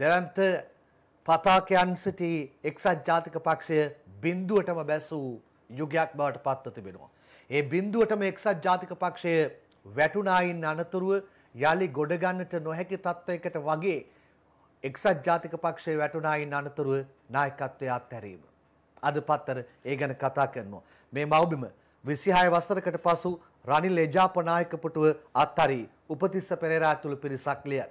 දැවන්ත පතාකයන් සිටි එක්සත් ජාතික පක්ෂය බින්දුවටම බැසූ යුගයක් බවට පත්ව තිබෙනවා. ඒ බින්දුවටම එක්සත් ජාතික පක්ෂය වැටුනායින් අනතුරුව යළි ගොඩගන්නට නොහැකි තත්ත්වයකට වගේ එක්සත් ජාතික පක්ෂය වැටුනායින් අනතුරුව නායකත්වය අත්හැරීම. අද පත්තර ඒ ගැන කතා කරනවා. මේ මවබිම විසිහාය වසරකට පසු රනිල් එජාපනායකපුටුව අත්හරි උපතිස්ස පෙරේරා ඇතුළු පිරිසක් ලියත්.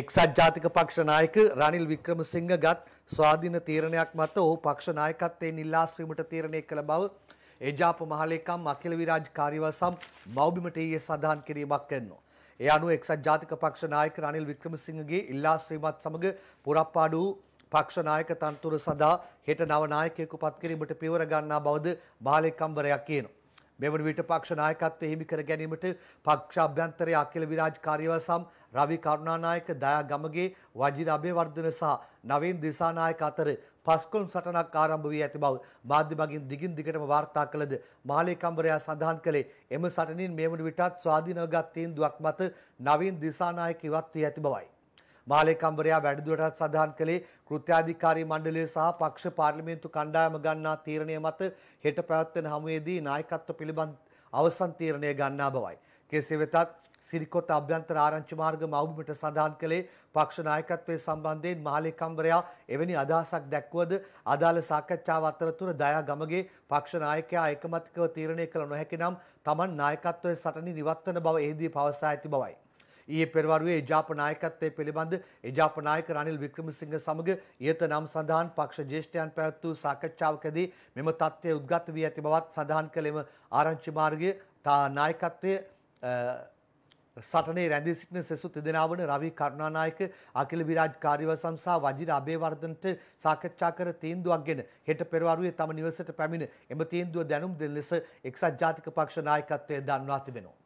එක්සත් ජාතික පක්ෂ නායක රනිල් වික්‍රමසිංහ ගත් ස්වාධීන තීරණයක් මත ඔහු පක්ෂ නායකත්වයෙන් ඉල්ලාස් වීමට තීරණය කළ බව එජාප මහලේකම් අකිල විරාජ් කාර්යවසම් මව්බිමට ඊයේ සඳහන් කිරීමක් කරනවා. ඒ අනුව එක්සත් ජාතික පක්ෂ නායක රනිල් වික්‍රමසිංහගේ ඉල්ලාස් වීමත් සමග පුරප්පාඩු පක්ෂ නායක තනතුර සඳහා හෙට නව නායකයෙකු පත් කිරීමට පියවර ගන්නා බවද මහලේකම්වරයා කියනවා. මෙවන විට පක්ෂ නායකත්වය හිමි කර ගැනීමට පක්ෂ අභ්‍යන්තරයේ අකිල විරාජ්කාරීව සම් රවි කරුණානායක දයා ගමගේ වජිර අබේවර්ධන සහ නවීන් දිසානායක අතර පස්කොන් සටනක් ආරම්භ වී ඇති බව මාධ්‍ය මගින් දිගින් දිගටම වාර්තා කළද මාලේකම්වරයා සඳහන් කළේ එම සටනින් මෙවන විටත් ස්වාධීනව ගත් තීන්දුවක් මත නවීන් දිසානායක ඉවත් වී ඇති බවයි මාලේකම්වරයා වැඩිදුරටත් සඳහන් කළේ කෘත්‍යාධිකාරී මණ්ඩලය සහ පක්ෂ පාර්ලිමේන්තු කණ්ඩායම ගන්නා තීරණය මත හෙට පැවැත්වෙන හමුවේදී නායකත්ව පිළිබඳ අවසන් තීරණය ගන්නා බවයි. කෙසේ වෙතත් සිරිකොත් අභ්‍යන්තර ආරංචි මාර්ග මවුමට සඳහන් කළේ පක්ෂ නායකත්වයේ සම්බන්ධයෙන් මහලේකම්වරයා එවැනි අදහසක් දැක්වද අදාළ සාකච්ඡාව අතරතුර දයා ගමගේ පක්ෂ නායකයා එකමතිකව තීරණය කළ නොහැකි නම් තමන් නායකත්වයේ සටනින් ඉවත්වන බව එහිදී පවසා ඇති බවයි. ඊයේ පෙරවරුවේ එජාපනායකත්වය පිළිබඳ එජාපනායක රනිල් වික්‍රමසිංහ සමග ඊත නම් සඳහන් පක්ෂ ජේෂ්ඨයන් පැවැත්වූ සාකච්ඡාවකදී මෙම තත්ත්වය උද්ගත වී ඇති බවත් සඳහන් කළෙම ආරංචි මාර්ගයේ තා නායකත්වය සටනේ රැඳී සිටින සෙසු තිදෙනා වන රවි කරුණානායක අකිල විරාජ් කාර්යවසම් සහ වජිර අබේවර්ධනට සාකච්ඡා කර තීන්දුවක් ගෙන හෙට පෙරවරුවේ තම නිවසට පැමිණ එම තීන්දුව දැනුම් දෙන ලෙස එක්සත් ජාතික පක්ෂ නායකත්වය දන්වා තිබෙනවා.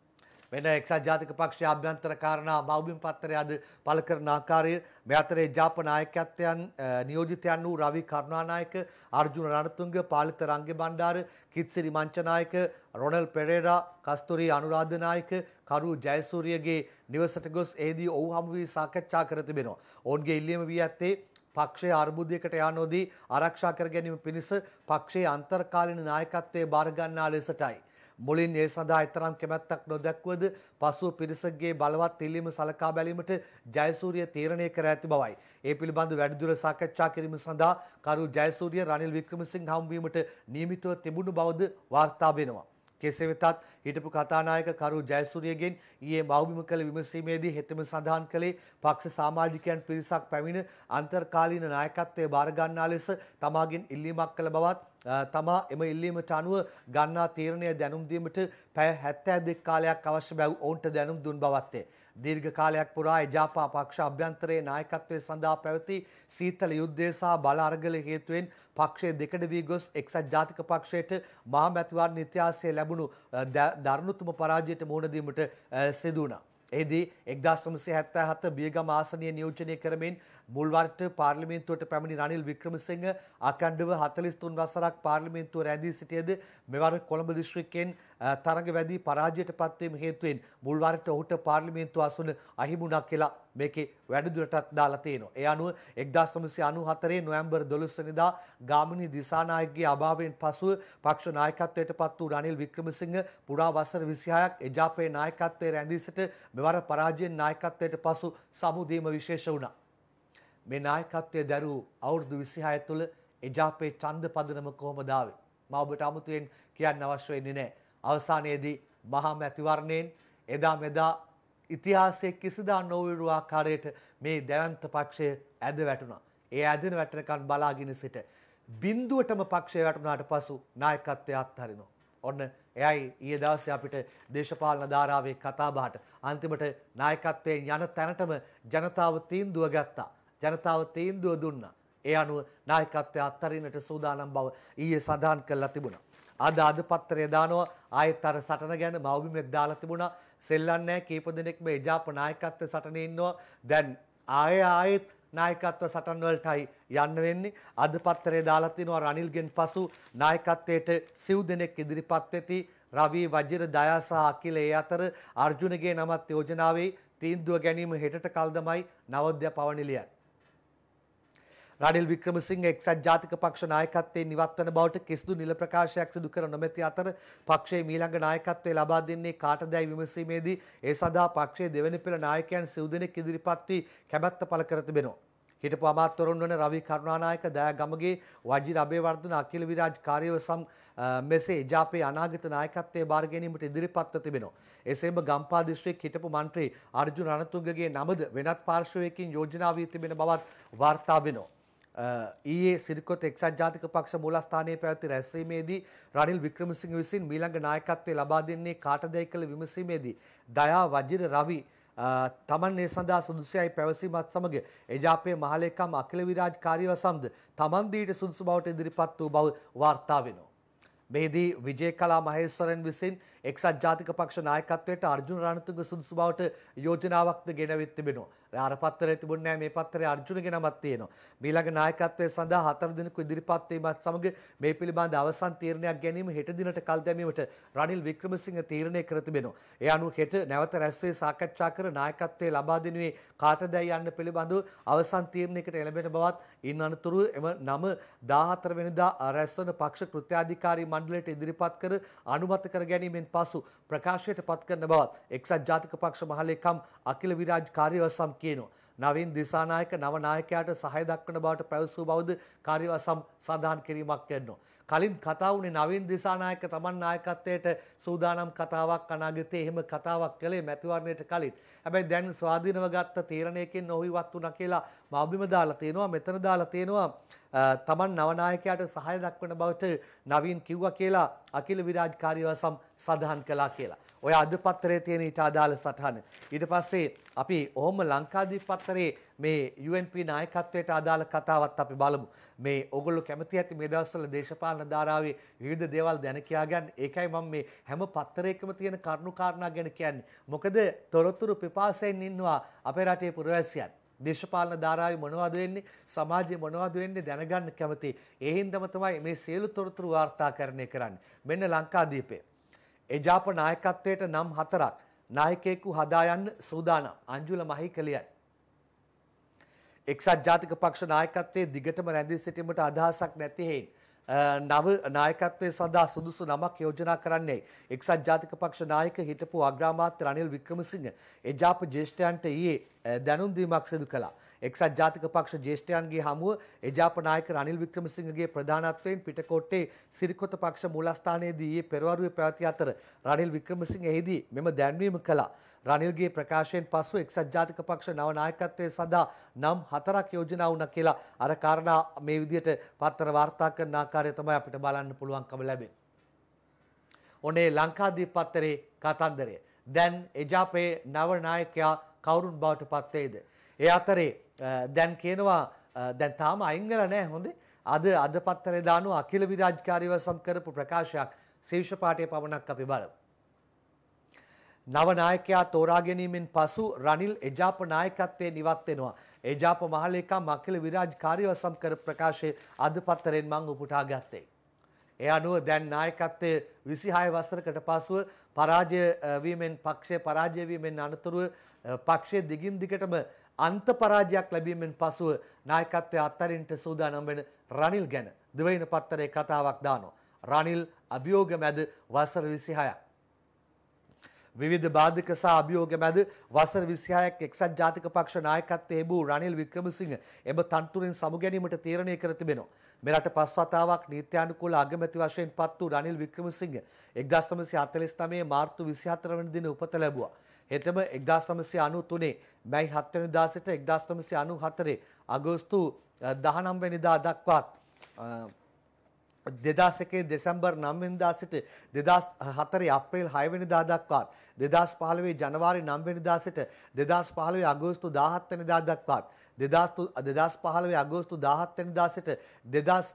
වෙන එක්සත් ජාතික පක්ෂයේ ආභ්‍යන්තර කාරණා මව්බිම් පත්‍රය අද පළ කරන ආකාරය මේ අතරේ ජාප නායකත්වයන් නියෝජිතයන් වූ රවි කරුණානායක, අර්ජුන රණතුංග, පාලිත රංගේ බණ්ඩාර, කිත්සිරි මංචනායක, රොනල් පෙරේරා, කස්තුරි අනුරාධනායක, කරු ජයසූරියගේ නිවසට ගොස් එහිදී ඔහු හමු වී සාකච්ඡා කර තිබෙනවා. ඔවුන්ගේ ඉල්ලීම වී ඇත්තේ පක්ෂය අර්බුදයකට යානෝදී ආරක්ෂා කර ගැනීම පිණිස පක්ෂයේ අන්තර්කාලීන නායකත්වයේ බාරගන්නා ලෙසටයි. මුලින් ඒ සඳහා එතරම් කැමැත්තක් නොදැක්වද පසුව පිරිසගේ බලවත් ඉල්ලීම සලකා බැලීමට ජයසූරිය තීරණය කර ඇති බවයි. ඒ පිළිබඳ වැඩිදුර සාකච්ඡා කිරීම සඳහා කරු ජයසූරිය රනිල් වික්‍රමසිංහ හම්බවීමට නියමිතව තිබුණු බවද වාර්තා වෙනවා. කෙසේ වෙතත් හිටපු කතානායක කරු ජයසූරියගෙන් ඊයේ මව්බිම කළ විමසීමේදී හෙතෙම සඳහන් කළේ පක්ෂ සමාජිකයන් පිරිසක් පැමිණ අන්තර්කාලීන නායකත්වය බාර ගන්නා ලෙස තමාගෙන් ඉල්ලීමක් කළ බවත් තමා එම ඉල්ලීමට අනුව ගන්නා තීරණය දැනුම් දීමට පැය 72 කාලයක් අවශ්‍ය බැව් ඔවුන්ට දැනුම් දුන් බවත්ය. දීර්ඝ කාලයක් පුරා එජාපා පක්ෂ අභ්‍යන්තරයේ නායකත්වය සඳහා පැවති සීතල යුද්ධය සහ බල අරගල හේතුවෙන් පක්ෂය දෙකඩ වී ගොස් එක්සත් ජාතික පක්ෂයට මහා මැතිවරණ ඉතිහාසයේ ලැබුණු දරුණුතම පරාජයට මුහුණ දීමට සිදු වුණා. එහිදී 1977 බියගම ආසනය නියෝජනය කරමින් මුල් වර්ෂ පාර්ලිමේන්තුවට පැමිණි රනිල් වික්‍රමසිංහ අඛණ්ඩව 43 වසරක් පාර්ලිමේන්තුව රැඳී සිටියද මෙවර කොළඹ දිස්ත්‍රික්කයෙන් තරඟ වැදී පරාජයට පත්වීම හේතුවෙන් මුල් වර්ෂ ඔහුට පාර්ලිමේන්තුව අසුන අහිමුණක් කියලා මේකේ වැඩිදුරටත් දාලා තියෙනවා. ඒ අනුව 1994 නොවැම්බර් 12 වෙනිදා ගාමිණී දිසානායකගේ අභාවයෙන් පසුව පක්ෂ නායකත්වයට පත් වූ රනිල් වික්‍රමසිංහ පුරා වසර 26ක් එජාපයේ නායකත්වයේ රැඳී සිට මෙවර පරාජයෙන් නායකත්වයට පසු සමුදීම විශේෂ වුණා. මේ නායකත්වය දැරූ අවුරුදු 26 තුළ එජාපේ ඡන්ද පදනම කොහොමද ආවේ? මම ඔබට අමුතුවෙන් කියන්න අවශ්‍ය වෙන්නේ නැහැ. අවසානයේදී මහා මැතිවරණයෙන් එදා මෙදා ඉතිහාසයේ කිසිදා නොවිරු ආකාරයට මේ දැවැන්ත පක්ෂය ඇද වැටුණා. ඒ ඇදෙන වැටෙනකන් බලාගෙන සිට බින්දුවටම පක්ෂය වැටුණාට පසු නායකත්වය අත්හරිනවා. ඔන්න එයයි ඊයේ දවසේ අපිට දේශපාලන ධාරාවේ කතාබහට අන්තිමට නායකත්වයෙන් යන තැනටම ජනතාව තීන්දුව ගත්තා. ජනතාව තීන්දුව දුන්නා. ඒ අනුව නායකත්වය අත්හරින්නට සූදානම් බව ඊයේ සඳහන් කරලා තිබුණා. අද අද පත්‍රය දානවා ආයෙත් අර සටන ගැන මව්බිමෙත් දාලා තිබුණා. සෙල්ලන්නේ නැහැ කීප දෙනෙක් මේ එජාප නායකත්ව සටනේ ඉන්නවා. දැන් ආයෙ ආයෙත් නායකත්ව සටන් වලටයි යන්න වෙන්නේ. අද පත්‍රය දාලා තිනවා රනිල්ගෙන් පසු නායකත්වයට සිව් දෙනෙක් ඉදිරිපත් වෙති. රවි වජිර දයා සහ අකිල ඒ අතර අර්ජුනගේ නමත් යෝජනාවේ තීන්දුව ගැනීම හෙටට කල්දමයි නවෝද්‍ය පවනිලියන්. රනිල් වික්‍රමසිංහ එක්සත් ජාතික පක්ෂ නායකත්වයෙන් ඉවත් වන බවට කිසිදු නිල ප්‍රකාශයක් සිදු කර නොමැති අතර පක්ෂයේ මීළඟ නායකත්වය ලබා දෙන්නේ කාටදයි විමසීමේදී ඒ සඳහා පක්ෂයේ දෙවැනි පෙළ නායකයන් සිව් දෙනෙක් ඉදිරිපත් වී කැමැත්ත පළ කර තිබෙනවා. හිටපු අමාත්‍යවරුන් වන රවි කරුණානායක දයා ගමගේ වජිර අබේවර්ධන අකිල විරාජ් කාර්යවසම් මෙසේ ජාපේ අනාගත නායකත්වයේ බාර ගැනීමට ඉදිරිපත්ව තිබෙනවා. එසේම ගම්පා දිස්ත්‍රික් හිටපු මන්ත්‍රී අර්ජුන රණතුංගගේ නමද වෙනත් පාර්ශ්වයකින් යෝජනා වී තිබෙන බවත් වාර්තා වෙනවා. ඊයේ සිරිකොත් එක්සත් ජාතික පක්ෂ මූලස්ථානයේ පැවැති රැස්වීමේදී රනිල් වික්‍රමසිංහ විසින් මීළඟ නායකත්වය ලබා දෙන්නේ කාටදයි කියලා විමසීමේදී දයා වජිර රවි තමන් ඒ සඳහා සුදුසුයයි පැවසීමත් සමග එජාපයේ මහලේකම් අකිල විරාජ් කාර්යවසම්ද තමන් දීට සුදුසු බවට ඉදිරිපත් වූ බව වාර්තා වෙනවා. මෙහිදී විජය කලා මහේස්වරන් විසින් එක්සත් ජාතික පක්ෂ නායකත්වයට අර්ජුන රණතුංග සුදුසු බවට යෝජනාවක්ද ගෙනවිත් තිබෙනවා. අර පත්තරේ තිබුණේ නැහැ මේ පත්තරේ අර්ජුනගේ නමක් තියෙනවා. මීළඟ නායකත්වය සඳහා හතර දිනක ඉදිරිපත් වීමත් සමග මේ පිළිබඳ අවසන් තීරණයක් ගැනීම හෙට දිනට කල් දැමීමට රනිල් වික්‍රමසිංහ තීරණය කර තිබෙනවා. ඒ අනුව හෙට නැවත රැස්වේ සාකච්ඡා කර නායකත්වයේ ලබා දෙනුවේ කාටදයි යන්න පිළිබඳව අවසන් තීරණයකට එළඹෙන බවත් ඉන් අනතුරු එම නම 14 වෙනිදා රැස්වන පක්ෂ කෘත්‍යාධිකාරී මණ්ඩලයට ඉදිරිපත් කර අනුමත කර ගැනීමෙන් පසු ප්‍රකාශයට පත් කරන බවත් එක්සත් ජාතික පක්ෂ මහලේකම් අකිල විරාජ් කාර්යව සමග quiero. නවීන් දිසානායක නවනායකයාට සහය දක්වන බවට පැවසූ බවද කාර්යවසම් සඳහන් කිරීමක් වෙනවා. කලින් කතා වුණේ නවීන් දිසානායක තමන් නායකත්වයට සූදානම් කතාවක් අනාගතයේ එහෙම කතාවක් කළේ මැතිවරණයට කලින්. හැබැයි දැන් ස්වාධීනව ගත්ත තීරණයකින් ඔහු ඉවත් වුණා කියලා මවබිම දාලා තියෙනවා. මෙතන දාලා තියෙනවා තමන් නවනායකයාට සහය දක්වන බවට නවීන් කිව්වා කියලා අකිල විරාජ් කාර්යවසම් සඳහන් කළා කියලා. ඔය අද පත්‍රයේ තියෙන ඊට අදාළ සටහන. ඊට පස්සේ අපි ඔහොම ලංකාදීප වසරේ මේ UNP නායකත්වයට අදාළ කතාවත් අපි බලමු. මේ ඔගොල්ලෝ කැමති ඇති මේ දවස්වල දේශපාලන ධාරාවේ විවිධ දේවල් දැන කියා ගන්න. ඒකයි මම මේ හැම පත්තරයකම තියෙන කරුණු කාරණා ගැන කියන්නේ. මොකද තොරතුරු පිපාසයෙන් ඉන්නවා අපේ රටේ පුරවැසියන්. දේශපාලන ධාරාවේ මොනවද වෙන්නේ සමාජයේ මොනවද වෙන්නේ දැනගන්න කැමති. ඒ හින්දාම තමයි මේ සියලු තොරතුරු වාර්තාකරණය කරන්නේ. මෙන්න ලංකාදීපේ. එජාප නායකත්වයට නම් හතරක් නායකයෙකු හදා යන්න සූදානම්. අංජුල මහිකලියයි. එක්සත් ජාතික පක්ෂ නායකත්වයේ දිගටම රැඳී සිටීමට අදහසක් නැති හේයින් නව නායකත්වයේ සඳහා සුදුසු නමක් යෝජනා කරන්නේ එක්සත් ජාතික පක්ෂ නායක හිටපු අග්‍රාමාත්‍ය රනිල් වික්‍රමසිංහ එජාප ජේෂ්ඨයන්ට ඊයේ දැනුම් දීමක් සිදු කළා. එක්සත් ජාතික පක්ෂ ජේෂ්ඨයන්ගේ හමුව එජාපනායක රනිල් වික්‍රමසිංහගේ ප්‍රධානත්වයෙන් පිටකොට්ටේ සිරිකොත පක්ෂ මූලස්ථානයේදී ඊයේ පෙරවරුවේ පැවති අතර රනිල් වික්‍රමසිංහ එහිදී මෙම දැන්වීම කළා. රනිල්ගේ ප්‍රකාශයෙන් පසු එක්සත් ජාතික පක්ෂ නව නායකත්වයේ සඳහා නම් හතරක් යෝජනා වුණා කියලා අර කාරණා මේ විදිහට පත්තර වාර්තා කරන ආකාරය තමයි අපිට බලන්න පුළුවන්කම ලැබෙන්නේ. ඔනේ ලංකාදීප පත්තරේ කතන්දරය. දැන් එජාපයේ නව නායකයා කවුරුන් බවට පත්වේද. ඒ අතරේ දැන් කියනවා දැන් තාම අයිංගල නෑ හොඳේ අද අද පත්තරේ දානු අකිල විරාජ්කාරීව සම් කරපු ප්‍රකාශයක් ශේෂපාටය පමණක් අපි බලමු. නවනායකයා තෝරා ගැනීමෙන් පසු රනිල් එජාප නායකත්වයෙන් ඉවත් වෙනවා. එජාප මහලේකම් අකිල විරාජ් කාර්යවසම් කර ප්‍රකාශයේ අද පත්තරෙන් මම උපුටා ගත්තේ. ඒ අනුව දැන් නායකත්වය විසිහය වසරකට පසුව පරාජයවීමෙන් පක්ෂය පරාජයවීමෙන් අනතුරුව පක්ෂය දිගින් දිගටම අන්ත පරාජයක් ලැබීමෙන් පසුව නායකත්වය අත්තරින්ට සූදානම් වෙන රනිල් ගැන දෙවයින පත්තරේ කතාවක් දානවා. රනිල් අභියෝග මැද වසර විසිහයක්. විධ බාධක සහ අභියෝග මැද වසර විසිහයක් එක්සත් ජාතික පක්ෂ නායකත්වය එබූ රනිල් වික්‍රමසිංහ එම තන්තුරින් සමුගැනීමට තීරණය කර තිබෙනවා. මෙරට පස් වතාවක් නීත්‍යානුකූල අගමැති වශයෙන් පත් වූ රනිල් වික්‍රමසිංහ 1949 මාර්තු 24 වෙනි දින උපත ලැබුවා. හෙතෙම 1993 මැයි 7 වෙනිදා සිට 1994 අගෝස්තු 19 වෙනිදා දක්වාත් දෙදසකේ දෙසැම්බර් නම්වෙනිදා සිට දෙදස් හතරේ අපේල් හයවෙනිදා දක්වාත් දෙදස් පහළවේ ජනවාරි නම්වෙනිදා සිට දෙදස් පහළවේ අගෝස්තු දාහත්වනිදා දක්වාත් දෙදස්තු දෙදස් පහළවේ අගෝස්තු දාහත්වනිදා සිට දෙදස්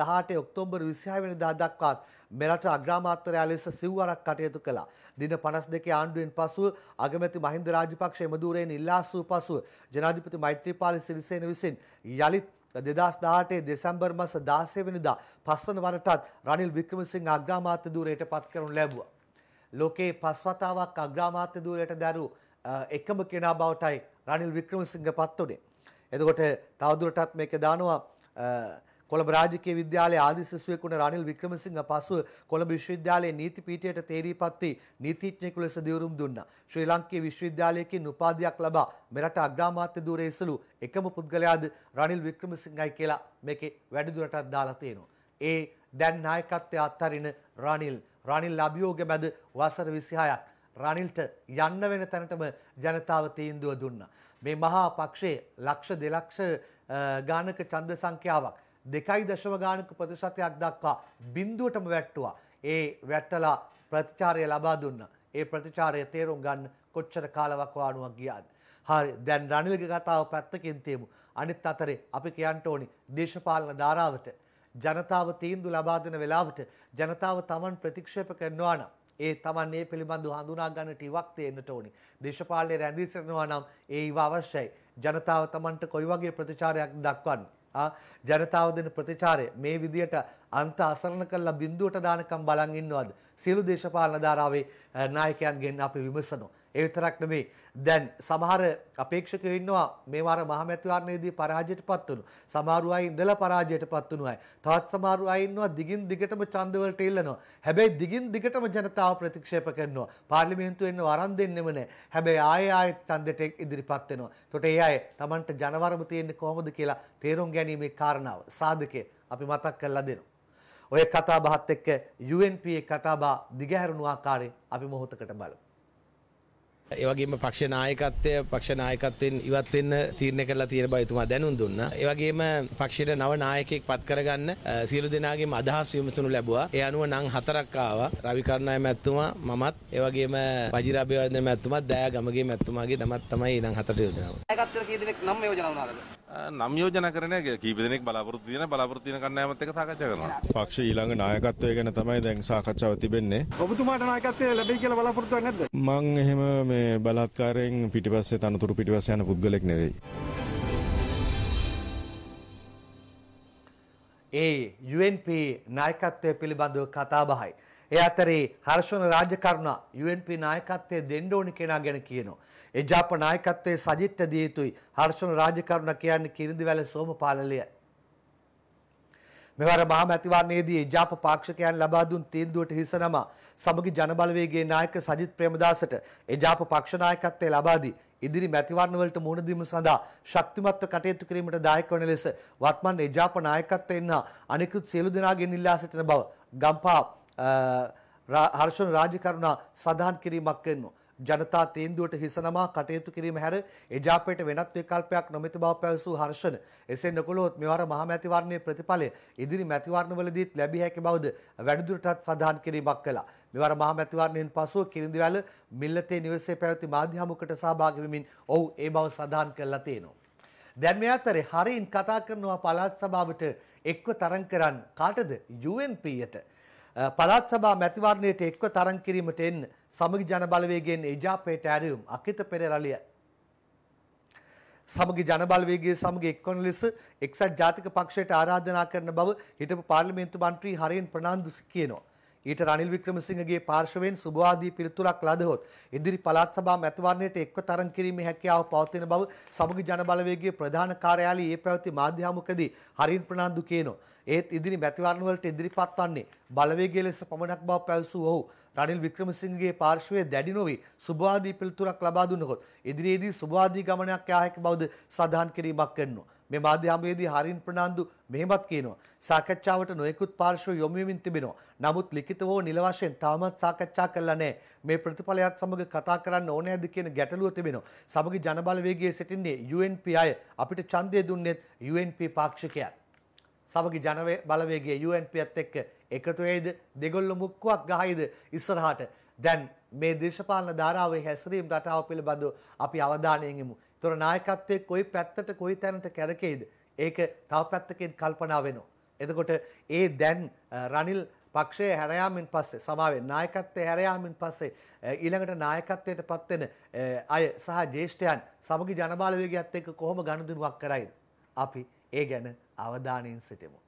දහටේ ඔක්තෝම්බර් විසිහයවෙනිදා දක්වාත් මෙරට අග්‍රාමාත්‍යරයා ලෙස සිව්වරක් කටයුතු කළා. දින පනස් දෙකේ ආණ්ඩුවෙන් පසුව අගමැති මහින්ද රාජපක්ෂ එමදූරයෙන් ඉල්ලාසූ පසුව ජනාධිපති මෛත්‍රීපාල සිරිසේන විසින් යළිත් දෙදස් දාටේ දෙසැම්බර් මස දාසයවනිදා පස්වන වනටත් රනිල් වික්‍රමසිං අග්‍රාමාත්‍ය දූරයට පත් කරනු ලැබුව. ලෝකයේ පස්වතාවක් අග්‍රාමාත්‍ය දූරයට දැරු එකම කෙනා බවටයි රනිල් වික්‍රමසිංහ පත්වොඩේ. එදකොට තවදුරටත් මේක දානවා කොළඹ රාජකීය විද්‍යාලයේ ආදි සිසුවෙක් වුණ රනිල් වික්‍රමසිංහ පසුව කොළඹ විශ්වවිද්‍යාලයේ නීති පීඨයට තේරීපත් වී නීතිඥයෙකු ලෙස දියුරුම් දුන්නා. ශ්‍රී ලාංකීය විශ්වවිද්‍යාලයකින් උපාධියක් ලබා මෙරට අග්‍රාමාත්‍ය ධූරයේ ඉසලු එකම පුද්ගලයාද රනිල් වික්‍රමසිංහයි කියලා මේකේ වැඩිදුරටත් දාලා තියෙනවා. ඒ දැන් නායකත්වය අත්හරින රනිල් රනිල් අභියෝග මැද වසර 26ක් රනිල්ට යන්න වෙන තැනටම ජනතාව තීන්දුව දුන්නා. මේ මහා පක්ෂයේ ලක්ෂ දෙලක්ෂ ගානක ඡන්ද සංඛ්‍යාවක් දෙකයි දශව ගානක ප්‍රතිශතයක් දක්වා බින්දුවටම වැට්ටුවා. ඒ වැට්ටලා ප්‍රතිචාරය ලබා දුන්න. ඒ ප්‍රතිචාරය තේරුම් ගන්න කොච්චර කාලවක් වානුවක් ගියාද. හරි දැන් රනිල්ගේ කතාව පැත්තකින් තියමු. අනිත් අතරේ අපි කියන්න ඕනි දේශපාලන ධාරාවට ජනතාව තීන්දුව ලබා දෙන වෙලාවට ජනතාව Taman ප්‍රතික්ෂේප කරනවා නම් ඒ තමන් ඒ පිළිබඳව හඳුනා ගන්නට ඉවක් තියෙන්නට ඕනි. දේශපාලනයේ රැඳී සිටිනවා නම් ඒ ඉව අවශ්‍යයි. ජනතාව තමන්ට කොයි වගේ ප්‍රතිචාරයක් දක්වන්නේ ජනතාව දෙන ප්‍රතිචාරය මේ විදියට අන්ත අසරණ කරලා බිඳුවට දානකම් බලන් ඉන්නවද සියලු දේශපාලන ධාරාවේ නායකයන්ගෙන් අපි විමසනවා ඒ විතරක් නෙමෙයි. දැන් සමහර අපේක්ෂකයෝ ඉන්නවා මේ වාර මහමැතිවරණයේදී පරාජයටපත් වුණු. සමහරු අය ඉඳලා පරාජයටපත් වුණු අය. තවත් සමහරු අය ඉන්නවා දිගින් දිගටම ඡන්ද වලට ඉල්ලනවා. හැබැයි දිගින් දිගටම ජනතාව ප්‍රතික්ෂේප කරනවා. පාර්ලිමේන්තුව එන්න වරන් දෙන්නෙම නැහැ. හැබැයි ආයෙ ආයෙත් ඡන්දෙට ඉදිරිපත් වෙනවා. ඒතකොට ඒ අය Tamanට ජනවරම තියෙන්නේ කොහොමද කියලා තේරුම් ගැනීමේ කාරණාව සාධකය අපි මතක් කරලා දෙනවා. ඔය කතාබහත් එක්ක UNP කතාබා දිගහැරුණු ආකාරය අපි මොහොතකට බලමු. ඒවගේම පක්ෂ නායකත්වය පක්ෂ නායකත්වයෙන් ඉවත්වෙන්න තීරණ කරලා තියෙන බයිතුමා දැනුම් දුන්න. ඒවගේම පක්ෂයට නව නායකෙක් පත් කරගන්න සියලු දෙනාගේ අදහස් විමසනු ලැබවා ඒ අනුව නං හතරක් ආව රවිකරණය මැත්තුමා මමත් ඒවගේම පජිරාභයවර්ධන මැත්තුමත් දෑ ගමගේ මැත්තුමාගේ තමත් තමයි නං හතර යෝජනාව. නායකත්වය කී දෙනෙක් නම් යෝජනා වුණාද? නම් යෝජනා කරන්නේ කීප දෙනෙක් බලාපොරොත්තු තියෙන බලාපොරොත්තු තියෙන කණ්ඩායමත් එක්ක සාකච්ඡා කරනවා. පක්ෂ ඊළඟ නායකත්වය ගැන තමයි දැන් සාකච්ඡාව තිබෙන්නේ. ඔබතුමාට නායකත්වය ලැබෙයි කියලා බලාපොරොත්තුවක් නැද්ද? මං එහෙම මේ බලාත්කාරයෙන් පිටිපස්සේ තනතුරු පිටිපස්සේ යන පුද්ගලෙක් නෙවෙයි. ඒ UNP නායකත්වය පිළිබඳව කතාබහයි. ඒ අතරේ හර්ෂණ රාජකරුණ UNP නායකත්වයේ දෙන්න ඕන කෙනා ගැන කියනවා. එජාප නායකත්වයේ සජිත්ට දිය යුතුයි. හර්ෂණ රාජකරුණ කියන්නේ කිරිඳිවැල සෝමපාලලිය. මෙවර මහා මැතිවරණයේදී එජාප පාක්ෂිකයන් ලබා දුන් තීන්දුවට හිස නමා සමගි ජනබලවේගයේ නායක සජිත් ප්‍රේමදාසට එජාප පක්ෂ නායකත්වය ලබා දී ඉදිරි මැතිවරණවලට මුහුණ දීම සඳහා ශක්තිමත්ව කටයුතු කිරීමට දායක වන ලෙස වත්මන් එජාප නායකත්වයෙන් හා අනෙකුත් සියලු දෙනාගෙන් ඉල්ලා සිටින බව ගම්පා හර්ෂණ රාජකරුණා සඳහන් කිරීමක් කරනවා. ජනතා තීන්දුවට හිසනමා කටයුතු කිරීම හැර එජාපයට වෙනත් විකල්පයක් නොමැති බව පැවසූ හර්ෂණ එසේ නොකළොත් මෙවර මහ මැතිවරණයේ ප්‍රතිඵලය ඉදිරි මැතිවරණවලදීත් ලැබිය හැකි බවද වැඩිදුරටත් සඳහන් කිරීමක් කළා. මෙවර මහ මැතිවරණයෙන් පසුව කිරිඳිවැල මිල්ලතේ නිවසේ පැවති මාධ්‍ය හමුවකට සහභාගී වෙමින් ඔහු ඒ බව සඳහන් කළා තියෙනවා. දැන් මේ අතරේ හරින් කතා කරනවා පළාත් සභාවට එක්ව තරඟ කරන්න කාටද UNP-ට පළාත් සභා මැතිවරණයට එක්ව තරම් කිරීමට එන්න සමගි ජනබලවේගෙන් එජාපේට ඇරියුම් අකිත පෙරරලිය. සමගි ජනබලවේගයේ සමග එක්වන ලෙස එක්සත් ජාතික පක්ෂයට ආරාධනා කරන බව හිටපු පාර්ලිමේන්තු මන්ත්‍රී හරියන් ප්‍රනාන්දු කියනවා. ඊට රනිල් වික්‍රමසිංහගේ පාර්ශවයෙන් සුභවාදී පිළිතුරක් ලදහොත් ඉදිරි පළාත් සභා මැතිවරණයට එක්ව තරඟ කිරීමේ හැකියාව පවතින බව සමගි ජන බලවේගයේ ප්‍රධාන කාර්යාලයේ ඒ පැවති මාධ්‍ය හමුකදී හරින් ප්‍රනාන්දු කියනවා. ඒත් ඉදිරි මැතිවරණ වලට ඉදිරිපත් වන්නේ බලවේගය ලෙස පමණක් බව පැවසූ ඔහු රනිල් වික්‍රමසිංහගේ පාර්ශවයේ දැඩි නොවි සුභවාදී පිළිතුරක් ලබා දුන්නහොත් ඉදිරියේදී සුභවාදී ගමනක් යා හැකි බවද සඳහන් කිරීමක් කරනවා. මේ මාධ්‍යමයේදී හරින් ප්‍රනාන්දු මෙහෙමත් කියනවා. සාකච්ඡාවට නොයෙකුත් පාර්ශ්ව යොමු වෙමින් තිබෙනවා. නමුත් ලිඛිතව හෝ නිල වශයෙන් තාමත් සාකච්ඡා කළා නැහැ. මේ ප්‍රතිඵලයත් සමග කතා කරන්න ඕනේද කියන ගැටලුව තිබෙනවා. සමග ජනබලවේගයේ සිටින්නේ UNP අය අපිට ඡන්දය දුන්නේත් UNP පාක්ෂිකයන්. සමග ජනබලවේගයේ UNP ඇත් එක්ක එකතු වෙයිද දෙගොල්ලෝ මුක්කුවක් ගහයිද ඉස්සරහට දැන් මේ දේශපාලන ධාරාවේ හැසිරීම් රටාව පිළිබඳව අපි අවධානයෙන් යමු. තොර නායකත්වය කොයි පැත්තට කොයි තැනට කැරකෙයිද. ඒක තව පැත්තකින් කල්පනා වෙනවා. එතකොට ඒ දැන් රනිල් පක්ෂය හැරයාමින් පස්සේ සමාවේ නායකත්වය හැරයාමින් පස්සේ ඊළඟට නායකත්වයට පත්වෙන අය සහ ජේෂ්ඨයන් සමගි ජනබාලවේගයක්ත් එක්ක කොහොම ගණුදුනුවක් කරයිද. අපි ඒ ගැන අවධානයෙන් සිටමු.